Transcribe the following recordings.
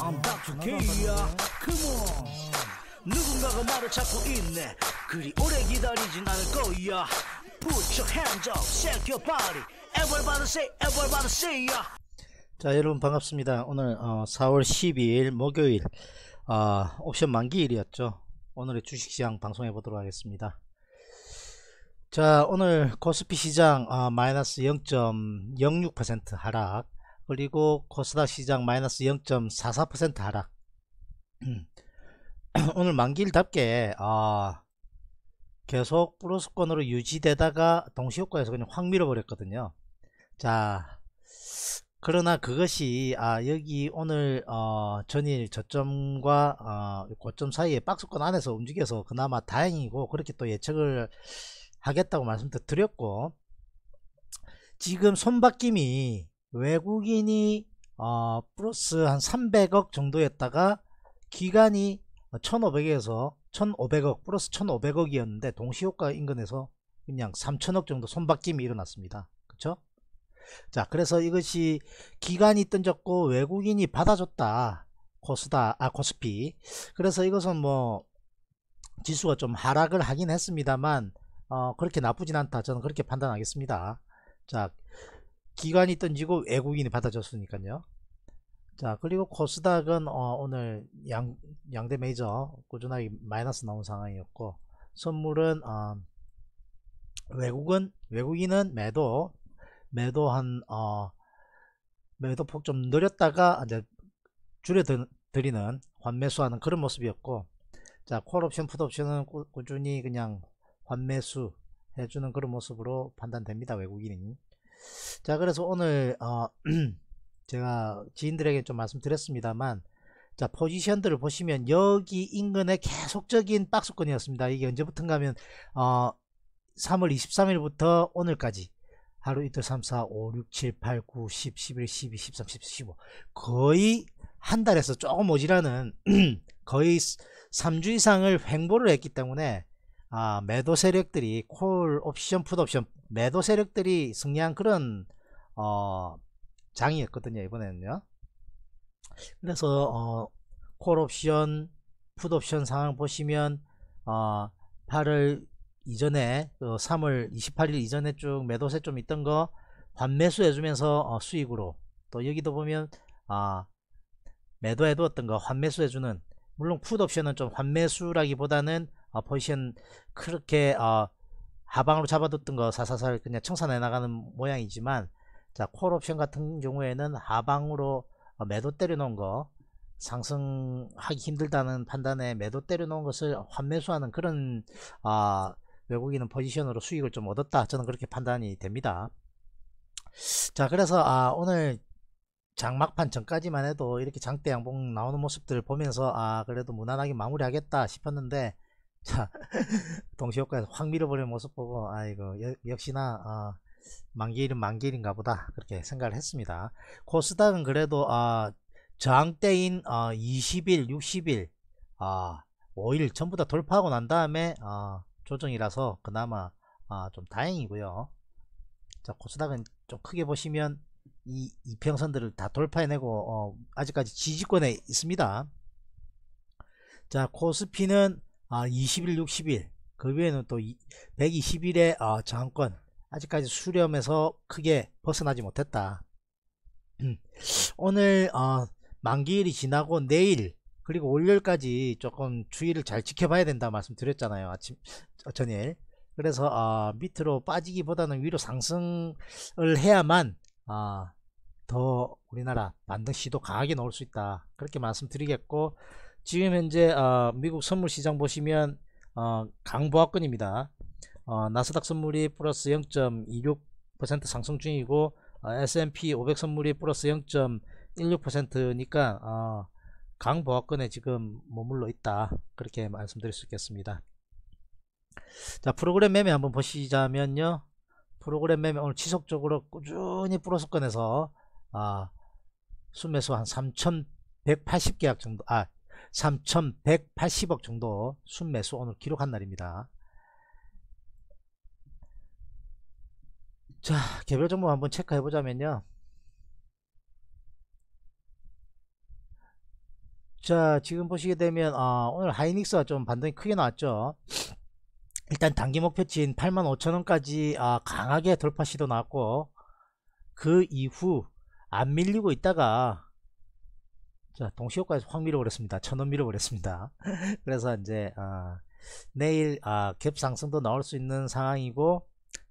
I'm back 아, to k Come on 누군가가 나를 찾고 있네 그리 오래 기다리진 않을 거야 Put your hands up, shake your body Everybody say, everybody say y a 자 여러분 반갑습니다 오늘 어, 4월 12일 목요일 어, 옵션 만기일이었죠 오늘의 주식시장 방송해 보도록 하겠습니다 자 오늘 코스피 시장 어, 마이너스 0.06% 하락 그리고 코스닥 시장 마이너스 0.44% 하락 오늘 만기일답게 아, 계속 플러스권으로 유지되다가 동시효과에서 그냥 확 밀어버렸거든요 자 그러나 그것이 아 여기 오늘 어, 전일 저점과 어, 고점 사이에 박스권 안에서 움직여서 그나마 다행이고 그렇게 또 예측을 하겠다고 말씀드렸고 지금 손바뀜이 외국인이 어, 플러스 한 300억 정도였다가 기간이 1500에서 1500억 플러스 1500억이었는데 동시효과 인근에서 그냥 3000억 정도 손바뀜이 일어났습니다. 그쵸? 자 그래서 이것이 기간이 뜬졌고 외국인이 받아줬다. 코스다 아 코스피 그래서 이것은 뭐 지수가 좀 하락을 하긴 했습니다만 어, 그렇게 나쁘진 않다 저는 그렇게 판단하겠습니다 자 기관이 던지고 외국인이 받아줬으니까요. 자 그리고 코스닥은 어, 오늘 양, 양대 메이저 꾸준하게 마이너스 나온 상황이었고 선물은 어, 외국은 외국인은 매도 매도 한 어, 매도 폭좀 늘렸다가 이제 줄여드리는 환매수하는 그런 모습이었고 자 콜옵션 푸드옵션은 꾸, 꾸준히 그냥 환매수 해주는 그런 모습으로 판단됩니다 외국인이 자 그래서 오늘 어, 제가 지인들에게 좀 말씀드렸습니다만 자 포지션들을 보시면 여기 인근에 계속적인 박스권이었습니다 이게 언제부턴가 하면 어, 3월 23일부터 오늘까지 하루 이틀 3 4 5 6 7 8 9 10 11 12 13 14 15 거의 한 달에서 조금 오지라는 거의 3주 이상을 횡보를 했기 때문에 아, 매도 세력들이 콜 옵션 풋 옵션 매도 세력들이 승리한 그런 어, 장이었거든요 이번에는요 그래서 어, 콜옵션 푸드옵션 상황 보시면 어, 8월 이전에 그 3월 28일 이전에 쭉 매도세 좀 있던 거 환매수 해주면서 어, 수익으로 또 여기도 보면 아 매도해두었던 거 환매수 해주는 물론 푸드옵션은좀 환매수라기보다는 어, 포지션 그렇게 어, 하방으로 잡아뒀던 거 사사살 그냥 청산해 나가는 모양이지만 자 콜옵션 같은 경우에는 하방으로 어, 매도 때려놓은 거 상승하기 힘들다는 판단에 매도 때려놓은 것을 환매수하는 그런 아, 외국인은 포지션으로 수익을 좀 얻었다 저는 그렇게 판단이 됩니다 자 그래서 아, 오늘 장막판 전까지만 해도 이렇게 장대 양봉 나오는 모습들을 보면서 아 그래도 무난하게 마무리하겠다 싶었는데 자 동시효과에서 확 밀어버리는 모습 보고 아이거 역시나 아, 만기일은 만기일인가 보다 그렇게 생각을 했습니다 코스닥은 그래도 아, 저항대인 어, 아, 20일 60일 아, 5일 전부 다 돌파하고 난 다음에 아, 조정이라서 그나마 아, 좀 다행이고요 자 코스닥은 좀 크게 보시면 이 이평선들을 다 돌파해내고 어, 아직까지 지지권에 있습니다 자 코스피는 아, 20일, 60일 그 외에는 또 120일의 어, 저항권 아직까지 수렴에서 크게 벗어나지 못했다. 오늘 어, 만기일이 지나고 내일 그리고 월요일까지 조금 주의를 잘 지켜봐야 된다 말씀드렸잖아요 아침 전일 어, 그래서 어, 밑으로 빠지기보다는 위로 상승을 해야만 어, 더 우리나라 반등 시도 강하게 나올 수 있다 그렇게 말씀드리겠고 지금 현재 어, 미국 선물 시장 보시면 어, 강보합권입니다. 어, 나스닥 선물이 플러스 0.26% 상승 중이고 S&P 어, 500 선물이 플러스 0.16%니까 어, 강보합권에 지금 머물러 있다 그렇게 말씀드릴 수 있겠습니다. 자 프로그램 매매 한번 보시자면요. 프로그램 매매 오늘 지속적으로 꾸준히 플러스권에서 아, 순매수 한 3,180계약 정도 아 3,180억 정도 순매수 오늘 기록한 날입니다. 자, 개별 정보 한번 체크해 보자면요. 자, 지금 보시게 되면 아, 오늘 하이닉스가 좀 반등이 크게 나왔죠. 일단 단기 목표치인 85,000원까지 아, 강하게 돌파 시도 나왔고 그 이후 안 밀리고 있다가 자, 동시효과에서 확 밀어버렸습니다. 천원 밀어버렸습니다. 그래서 이제 아, 내일 아, 갭 상승도 나올 수 있는 상황이고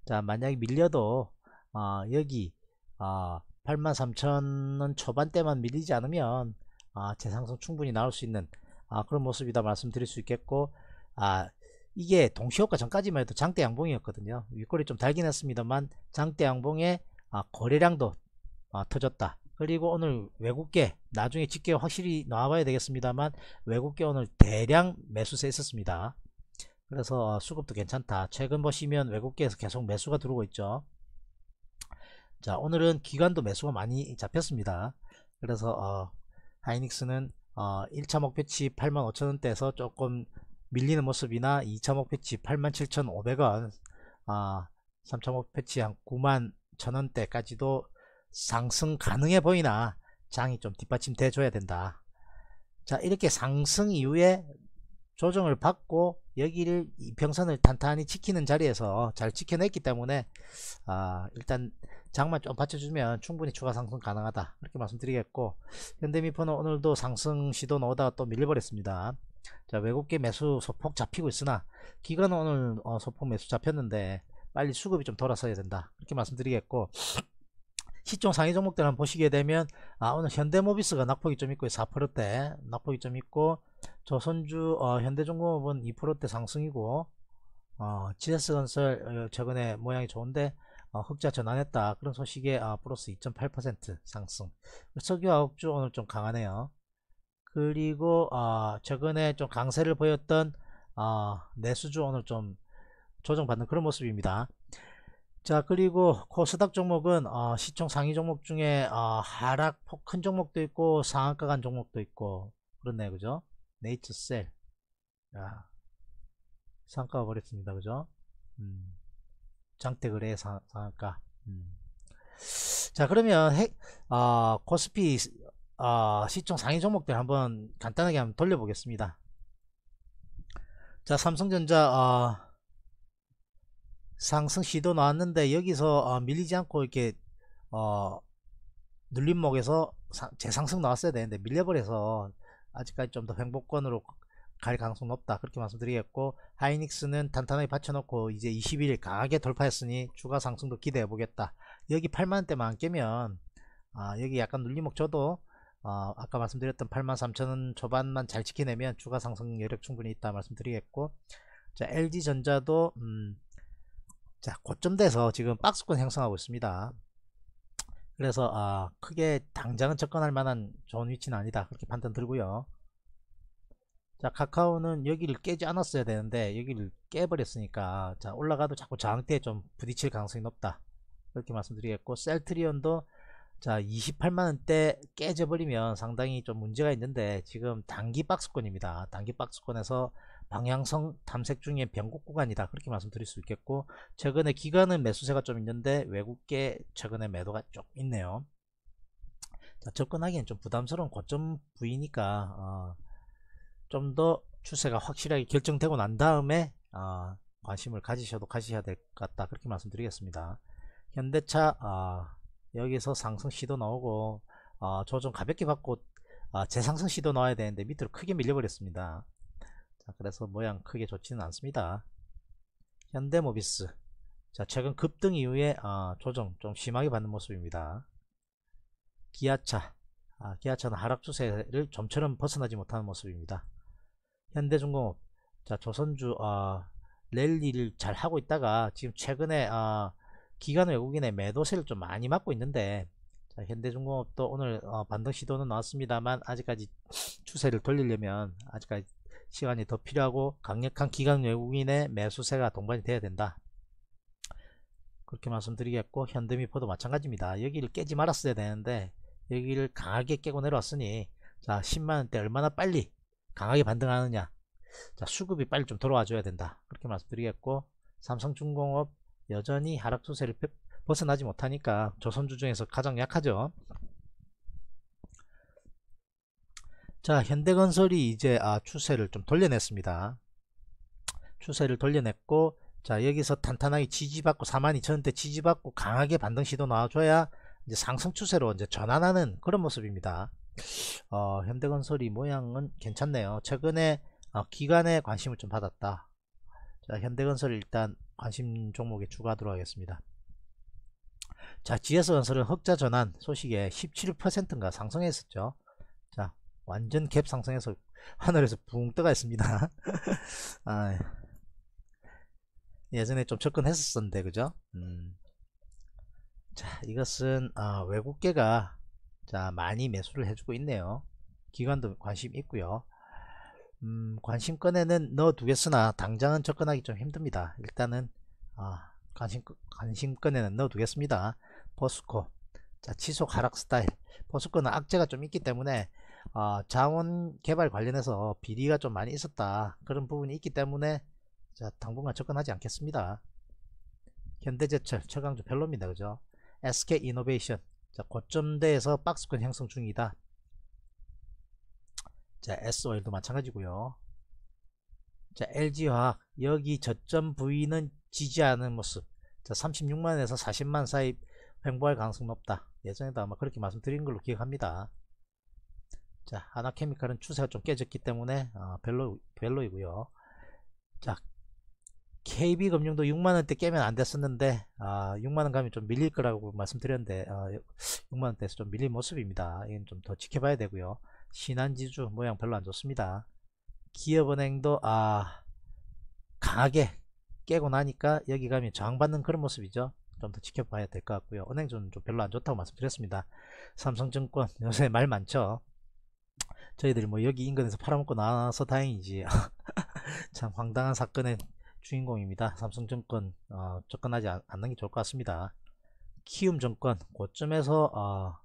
자 만약에 밀려도 아, 여기 아, 83,000원 초반대만 밀리지 않으면 아, 재상승 충분히 나올 수 있는 아, 그런 모습이다 말씀드릴 수 있겠고 아, 이게 동시효과 전까지만 해도 장대 양봉이었거든요. 윗골이 좀 달긴 했습니다만 장대 양봉에 아, 거래량도 아, 터졌다. 그리고 오늘 외국계 나중에 직계 확실히 나와봐야 되겠습니다만 외국계 오늘 대량 매수세 있었습니다. 그래서 수급도 괜찮다. 최근 보시면 외국계에서 계속 매수가 들어오고 있죠. 자 오늘은 기관도 매수가 많이 잡혔습니다. 그래서 어, 하이닉스는 어, 1차 목표치 85,000원대에서 조금 밀리는 모습이나 2차 목표치 87,500원 아, 3차 목표치 한9 1,000원대까지도 상승 가능해 보이나 장이 좀 뒷받침 돼줘야 된다 자 이렇게 상승 이후에 조정을 받고 여기를 이평선을 탄탄히 지키는 자리에서 잘 지켜냈기 때문에 아 일단 장만 좀 받쳐주면 충분히 추가 상승 가능하다 이렇게 말씀드리겠고 현대미포는 오늘도 상승 시도 넣어다가또 밀려버렸습니다 자 외국계 매수 소폭 잡히고 있으나 기관은 오늘 어, 소폭 매수 잡혔는데 빨리 수급이 좀 돌아서야 된다 이렇게 말씀드리겠고 시총 상위 종목들 한번 보시게 되면 아 오늘 현대모비스가 낙폭이 좀 있고 4%대 낙폭이 좀 있고 조선주 어, 현대중공업은 2%대 상승이고 어, GS건설 어, 최근에 모양이 좋은데 어, 흑자 전환했다 그런 소식에 아, 플러스 2.8% 상승 석유화학주 오늘 좀 강하네요 그리고 어, 최근에 좀 강세를 보였던 어, 내수주 오늘 좀 조정받는 그런 모습입니다 자 그리고 코스닥 그 종목은 어, 시총 상위 종목 중에 어, 하락폭 큰 종목도 있고 상한가 간 종목도 있고 그렇네요 그죠 네이처셀 자, 상가가 버렸습니다 그죠 음, 장태그래 상한가 음. 자 그러면 핵, 어, 코스피 어, 시총 상위 종목들 한번 간단하게 한번 돌려보겠습니다 자 삼성전자 어, 상승 시도 나왔는데 여기서 어, 밀리지 않고 이렇게 어, 눌림목에서 재상승 나왔어야 되는데 밀려버려서 아직까지 좀 더횡복권으로갈 가능성 높다 그렇게 말씀드리겠고 하이닉스는 단단하게 받쳐놓고 이제 21일 강하게 돌파했으니 추가 상승도 기대해 보겠다 여기 8만원대만 깨면 아, 여기 약간 눌림목 저도 어, 아까 말씀드렸던 83,000원 초반만 잘 지켜내면 추가 상승 여력 충분히 있다 말씀드리겠고 자 LG전자도 음, 자 고점 돼서 지금 박스권 형성하고 있습니다 그래서 아, 크게 당장은 접근할 만한 좋은 위치는 아니다 그렇게 판단 들고요 자 카카오는 여기를 깨지 않았어야 되는데 여기를 깨버렸으니까 자 올라가도 자꾸 저항대에 좀 부딪힐 가능성이 높다 그렇게 말씀드리겠고 셀트리온도 자 28만원대 깨져버리면 상당히 좀 문제가 있는데 지금 단기 박스권입니다 단기 박스권에서 방향성 탐색 중에 변곡 구간이다 그렇게 말씀드릴 수 있겠고 최근에 기간은 매수세가 좀 있는데 외국계 최근에 매도가 좀 있네요 자, 접근하기엔 좀 부담스러운 고점 부위니까 어, 좀 더 추세가 확실하게 결정되고 난 다음에 어, 관심을 가지셔도 가셔야 될 것 같다 그렇게 말씀드리겠습니다 현대차 어, 여기서 상승 시도 나오고 어, 조정 가볍게 받고 어, 재상승 시도 나와야 되는데 밑으로 크게 밀려버렸습니다 자, 그래서 모양 크게 좋지는 않습니다. 현대모비스. 자, 최근 급등 이후에 아, 조정 좀 심하게 받는 모습입니다. 기아차. 아, 기아차는 하락 추세를 좀처럼 벗어나지 못하는 모습입니다. 현대중공업. 자, 조선주 아, 랠리를 잘 하고 있다가 지금 최근에 아, 기관 외국인의 매도세를 좀 많이 맞고 있는데 자, 현대중공업도 오늘 어, 반등 시도는 나왔습니다만 아직까지 추세를 돌리려면 아직까지 시간이 더 필요하고 강력한 기관 외국인의 매수세가 동반이 돼야 된다. 그렇게 말씀드리겠고 현대미포도 마찬가지입니다. 여기를 깨지 말았어야 되는데 여기를 강하게 깨고 내려왔으니 자 10만원대 얼마나 빨리 강하게 반등하느냐 자 수급이 빨리 좀 돌아와 줘야 된다. 그렇게 말씀드리겠고 삼성중공업 여전히 하락 추세를 벗어나지 못하니까 조선주 중에서 가장 약하죠. 자 현대건설이 이제 아 추세를 좀 돌려냈습니다 추세를 돌려냈고 자 여기서 탄탄하게 지지받고 42,000원대 지지받고 강하게 반등 시도 나와줘야 이제 상승 추세로 이제 전환하는 그런 모습입니다 어, 현대건설이 모양은 괜찮네요 최근에 어, 기관에 관심을 좀 받았다 자 현대건설 일단 관심 종목에 추가하도록 하겠습니다 자 GS건설은 흑자 전환 소식에 17%인가 상승했었죠 완전 갭 상승해서 하늘에서 붕뜨가 있습니다 아, 예전에 좀 접근했었는데 그죠 음. 자 이것은 아, 외국계가 자 많이 매수를 해주고 있네요 기관도 관심 있고요 음, 관심권에는 넣어 두겠으나 당장은 접근하기 좀 힘듭니다 일단은 아, 관심, 관심권에는 넣어 두겠습니다 버스코자 지속 하락 스타일 버스코는 악재가 좀 있기 때문에 어, 자원 개발 관련해서 비리가 좀 많이 있었다 그런 부분이 있기 때문에 자, 당분간 접근하지 않겠습니다. 현대제철 철강주 별로입니다. 그죠? SK이노베이션 자, 고점대에서 박스권 형성 중이다. 자, S오일도 마찬가지고요. 자, LG화학 여기 저점 부위는 지지하는 모습. 자, 36만에서 40만 사이 횡보할 가능성 높다. 예전에도 아마 그렇게 말씀드린 걸로 기억합니다. 자 아나케미칼은 추세가 좀 깨졌기 때문에 어, 별로 별로이고요 자 KB금융도 6만원대 깨면 안 됐었는데 아, 6만원 가면 좀 밀릴 거라고 말씀드렸는데 아, 어, 6만원대에서 좀 밀린 모습입니다 이건 좀 더 지켜봐야 되고요 신한지주 모양 별로 안 좋습니다 기업은행도 아 강하게 깨고 나니까 여기 가면 저항받는 그런 모습이죠 좀 더 지켜봐야 될 것 같고요 은행주는 좀 별로 안 좋다고 말씀드렸습니다 삼성증권 요새 말 많죠 저희들 이뭐 여기 인근에서 팔아먹고 나와서 다행이지 참 황당한 사건의 주인공입니다 삼성증권 어, 접근하지 않, 는게 좋을 것 같습니다 키움증권 고점에서 어,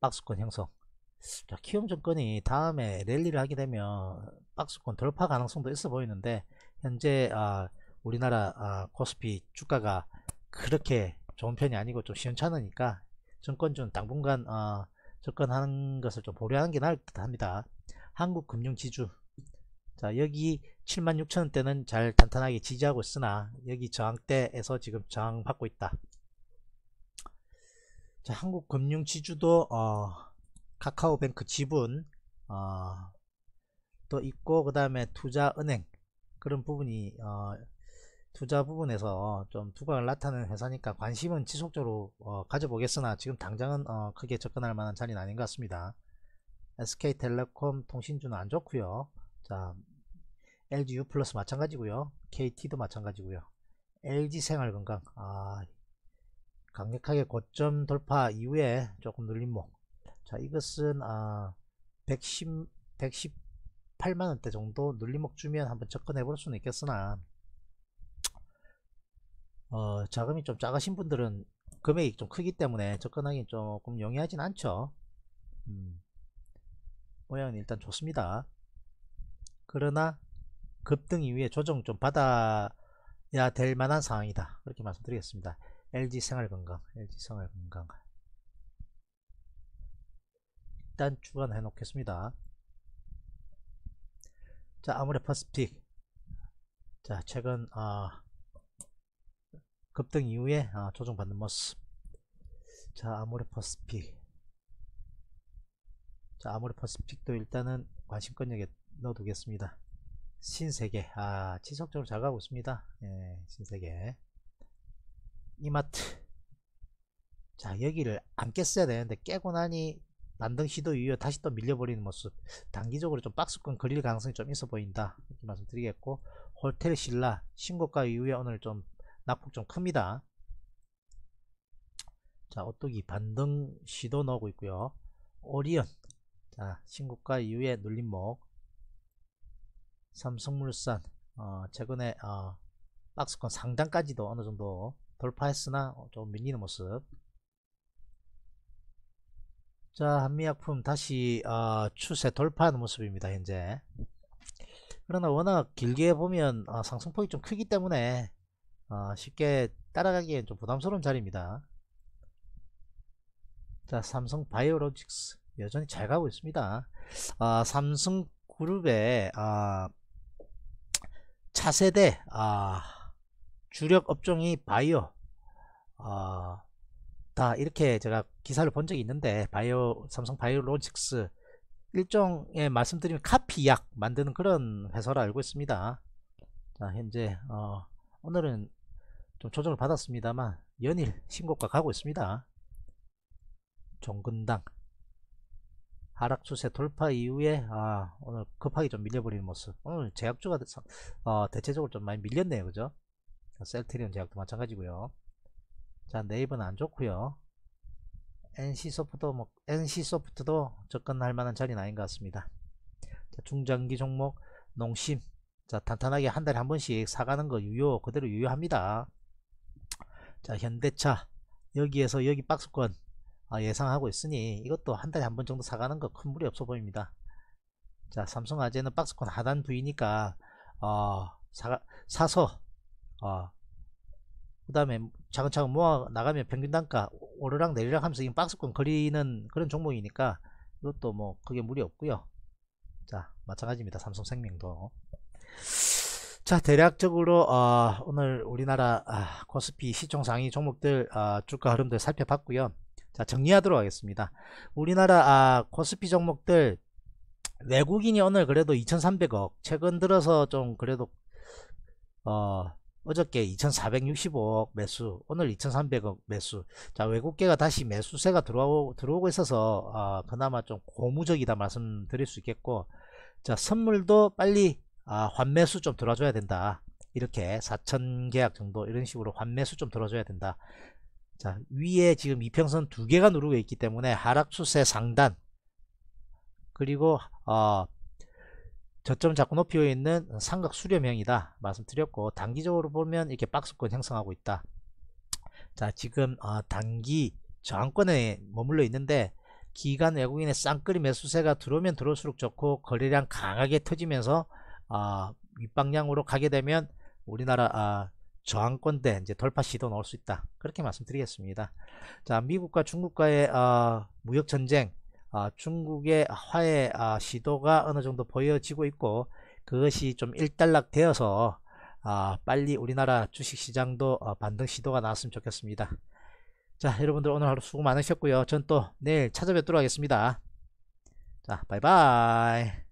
박스권 형성 자, 키움증권이 다음에 랠리를 하게 되면 박스권 돌파 가능성도 있어 보이는데 현재 어, 우리나라 아, 코스피 주가가 그렇게 좋은 편이 아니고 좀 시원찮으니까 증권주는 당분간 어, 접근하는 것을 좀고려하는게 나을 듯 합니다. 한국금융지주 자 여기 76,000원대는 잘단단하게 지지하고 있으나 여기 저항대에서 지금 저항받고 있다. 자 한국금융지주도 어, 카카오뱅크 지분 어, 또 있고 그 다음에 투자은행 그런 부분이 어, 투자 부분에서 좀 두각을 나타내는 회사니까 관심은 지속적으로 어, 가져보겠으나 지금 당장은 어, 크게 접근할 만한 자리는 아닌 것 같습니다. SK텔레콤 통신주는 안 좋고요. 자, LGU 플러스 마찬가지고요. KT도 마찬가지고요. LG생활건강 아, 강력하게 고점 돌파 이후에 조금 눌림목. 자, 이것은 아, 110 118만 원대 정도 눌림목 주면 한번 접근해 볼 수는 있겠으나 어, 자금이 좀 작으신 분들은 금액이 좀 크기 때문에 접근하기 조금 용이하진 않죠 음, 모양은 일단 좋습니다 그러나 급등 이후에 조정 좀 받아야 될 만한 상황이다 그렇게 말씀드리겠습니다 LG 생활건강 LG 생활건강 일단 주관 해놓겠습니다 자 아무래 퍼스픽 자 최근 아 어, 급등 이후에 아, 조정받는 모습 자 아모레퍼스픽 자 아모레퍼스픽도 일단은 관심권역에 넣어두겠습니다 신세계 아 지속적으로 잘 가고 있습니다 예, 신세계 이마트 자 여기를 안 깼어야 되는데 깨고 나니 난등 시도 이후에 다시 또 밀려버리는 모습 단기적으로 좀 박스권 걸릴 가능성이 좀 있어 보인다 이렇게 말씀드리겠고 호텔 신라 신고가 이후에 오늘 좀 낙폭 좀 큽니다. 자, 오뚜기 반등 시도 나오고 있고요. 오리온 자, 신고가 이후에 눌림목. 삼성물산. 어, 최근에 어, 박스권 상단까지도 어느 정도 돌파했으나 좀 어, 밀리는 모습. 자, 한미약품 다시 어, 추세 돌파하는 모습입니다. 현재. 그러나 워낙 길게 보면 어, 상승폭이 좀 크기 때문에 어, 쉽게 따라가기엔 좀 부담스러운 자리입니다. 자, 삼성 바이오로직스 여전히 잘 가고 있습니다. 아, 삼성 그룹의 아, 차세대 아, 주력 업종이 바이오 아, 다 이렇게 제가 기사를 본 적이 있는데 바이오 삼성 바이오로직스 일종의 말씀드리면 카피약 만드는 그런 회사로 알고 있습니다. 자 현재 어, 오늘은 좀 조정을 받았습니다만 연일 신고가 가고 있습니다. 종근당 하락 추세 돌파 이후에 아 오늘 급하게 좀 밀려버리는 모습 오늘 제약주가 어, 대체적으로 좀 많이 밀렸네요 그죠 셀트리온 제약도 마찬가지고요 자 네이버는 안 좋고요 NC소프트도 뭐, NC소프트도 접근할 만한 자리는 아닌 것 같습니다 자, 중장기 종목 농심 자 단단하게 한 달에 한 번씩 사가는 거 유효 그대로 유효합니다 자 현대차 여기에서 여기 박스권 아, 예상하고 있으니 이것도 한 달에 한 번 정도 사가는 거 큰 무리 없어 보입니다 자 삼성아재는 박스권 하단 부위니까 어, 사, 사서 어, 그 다음에 차근차근 모아 나가면 평균 단가 오르락 내리락 하면서 지 박스권 거리는 그런 종목이니까 이것도 뭐그게 무리 없고요 자 마찬가지입니다 삼성생명도 자 대략적으로 어, 오늘 우리나라 아, 코스피 시총 상위 종목들 아, 주가 흐름들 살펴봤고요 자 정리하도록 하겠습니다 우리나라 아, 코스피 종목들 외국인이 오늘 그래도 2300억 최근 들어서 좀 그래도 어, 어저께 2465억 매수 오늘 2300억 매수 자 외국계가 다시 매수세가 들어오, 들어오고 있어서 아, 그나마 좀 고무적이다 말씀드릴 수 있겠고 자 선물도 빨리 아, 환매수 좀 들어줘야 된다. 이렇게 4천계약 정도 이런 식으로 환매수 좀 들어줘야 된다. 자, 위에 지금 이평선 두 개가 누르고 있기 때문에 하락 추세 상단 그리고 어, 저점 잡고 높이어 있는 삼각 수렴형이다 말씀드렸고 단기적으로 보면 이렇게 박스권 형성하고 있다 자 지금 어, 단기 저항권에 머물러 있는데 기간 외국인의 쌍끌이 매수세가 들어오면 들어올수록 좋고 거래량 강하게 터지면서 아, 윗방향으로 가게 되면 우리나라 아, 저항권대 이제 돌파 시도 나올 수 있다 그렇게 말씀드리겠습니다 자 미국과 중국과의 아, 무역 전쟁 아, 중국의 화해 아, 시도가 어느 정도 보여지고 있고 그것이 좀 일단락 되어서 아, 빨리 우리나라 주식시장도 어, 반등 시도가 나왔으면 좋겠습니다 자 여러분들 오늘 하루 수고 많으셨고요 전 또 내일 찾아뵙도록 하겠습니다 자 바이바이